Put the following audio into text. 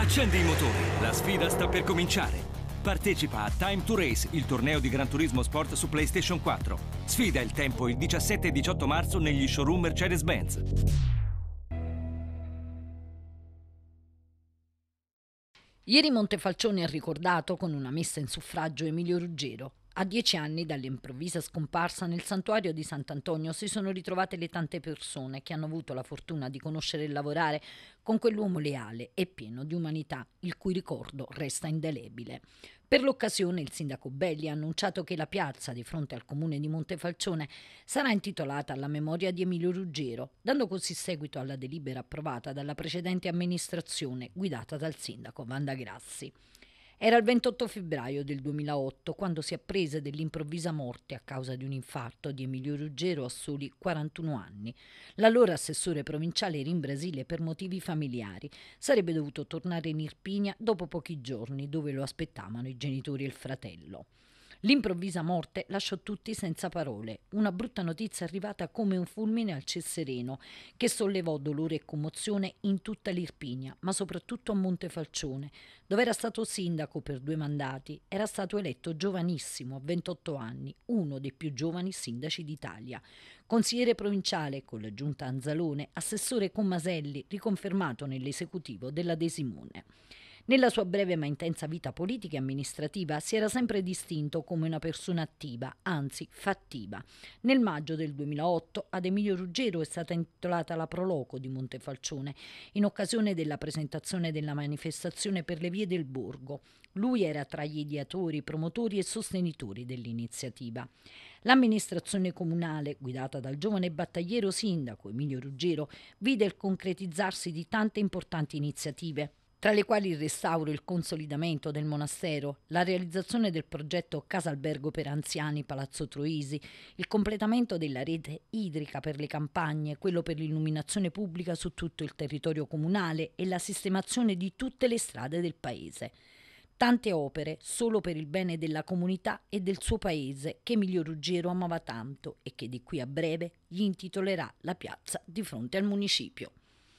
Accendi i motori, la sfida sta per cominciare. Partecipa a Time to Race, il torneo di Gran Turismo Sport su PlayStation 4. Sfida il tempo il 17 e 18 marzo negli showroom Mercedes-Benz. Ieri Montefalcione ha ricordato con una messa in suffragio Emilio Ruggero, a dieci anni dall'improvvisa scomparsa nel santuario di Sant'Antonio si sono ritrovate le tante persone che hanno avuto la fortuna di conoscere e lavorare con quell'uomo leale e pieno di umanità, il cui ricordo resta indelebile. Per l'occasione il sindaco Belli ha annunciato che la piazza di fronte al comune di Montefalcione sarà intitolata alla memoria di Emilio Ruggero, dando così seguito alla delibera approvata dalla precedente amministrazione guidata dal sindaco Vanda Grassi. Era il 28 febbraio del 2008 quando si apprese dell'improvvisa morte a causa di un infarto di Emilio Ruggero a soli 41 anni. L'allora assessore provinciale era in Brasile per motivi familiari. Sarebbe dovuto tornare in Irpinia dopo pochi giorni dove lo aspettavano i genitori e il fratello. L'improvvisa morte lasciò tutti senza parole. Una brutta notizia arrivata come un fulmine al Cessereno, che sollevò dolore e commozione in tutta l'Irpinia, ma soprattutto a Montefalcione, dove era stato sindaco per due mandati, era stato eletto giovanissimo, a 28 anni, uno dei più giovani sindaci d'Italia. Consigliere provinciale con la giunta Anzalone, assessore con Maselli, riconfermato nell'esecutivo della Desimone. Nella sua breve ma intensa vita politica e amministrativa si era sempre distinto come una persona attiva, anzi fattiva. Nel maggio del 2008 ad Emilio Ruggero è stata intitolata la Proloco di Montefalcione in occasione della presentazione della manifestazione per le vie del borgo. Lui era tra gli ideatori, promotori e sostenitori dell'iniziativa. L'amministrazione comunale, guidata dal giovane battagliero sindaco Emilio Ruggero, vide il concretizzarsi di tante importanti iniziative tra le quali il restauro e il consolidamento del monastero, la realizzazione del progetto Casalbergo per Anziani Palazzo Troisi, il completamento della rete idrica per le campagne, quello per l'illuminazione pubblica su tutto il territorio comunale e la sistemazione di tutte le strade del paese. Tante opere solo per il bene della comunità e del suo paese che Emilio Ruggero amava tanto e che di qui a breve gli intitolerà la piazza di fronte al municipio.